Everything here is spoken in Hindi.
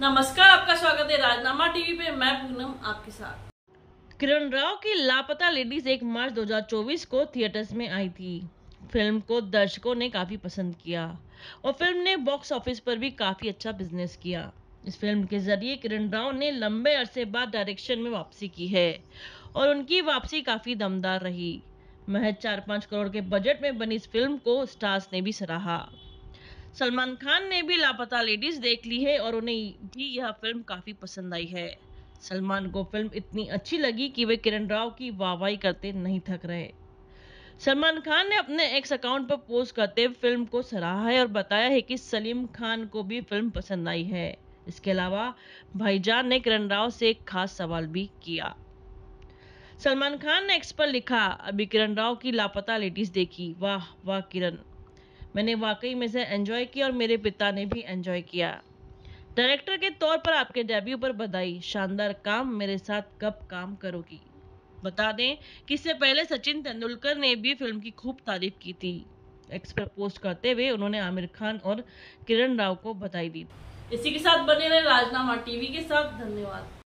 नमस्कार आपका स्वागत है राजनामा टीवी पे मैं पूनम आपके साथ किरण राव की लापता लेडीज एक मार्च 2024 को थिएटर्स में आई थी फिल्म को दर्शकों ने काफ़ी पसंद किया और फिल्म ने बॉक्स ऑफिस पर भी काफ़ी अच्छा बिजनेस किया इस फिल्म के जरिए किरण राव ने लंबे अरसे बाद डायरेक्शन में वापसी की है और उनकी वापसी काफ़ी दमदार रही महज चार पाँच करोड़ के बजट में बनी इस फिल्म को स्टार्स ने भी सराहा सलमान खान ने भी लापता लेडीज देख ली है और उन्हें भी यह फिल्म काफ़ी पसंद आई है सलमान को फिल्म इतनी अच्छी लगी कि वे किरण राव की वाहवाही करते नहीं थक रहे सलमान खान ने अपने एक्स अकाउंट पर पोस्ट करते फिल्म को सराहा है और बताया है कि सलीम खान को भी फिल्म पसंद आई है इसके अलावा भाईजान ने किरण राव से एक खास सवाल भी किया सलमान खान ने एक्स पर लिखा अभी किरण राव की लापता लेडीज देखी वाह वाह किरण मैंने वाकई में से एंजॉय किया और मेरे पिता ने भी एंजॉय किया डायरेक्टर के तौर पर आपके डेब्यू पर बधाई शानदार काम मेरे साथ कब काम करोगी बता दें कि इससे पहले सचिन तेंदुलकर ने भी फिल्म की खूब तारीफ की थी एक्स पर पोस्ट करते हुए उन्होंने आमिर खान और किरण राव को बधाई दी इसी के साथ बने रहे राजनामा टीवी के साथ धन्यवाद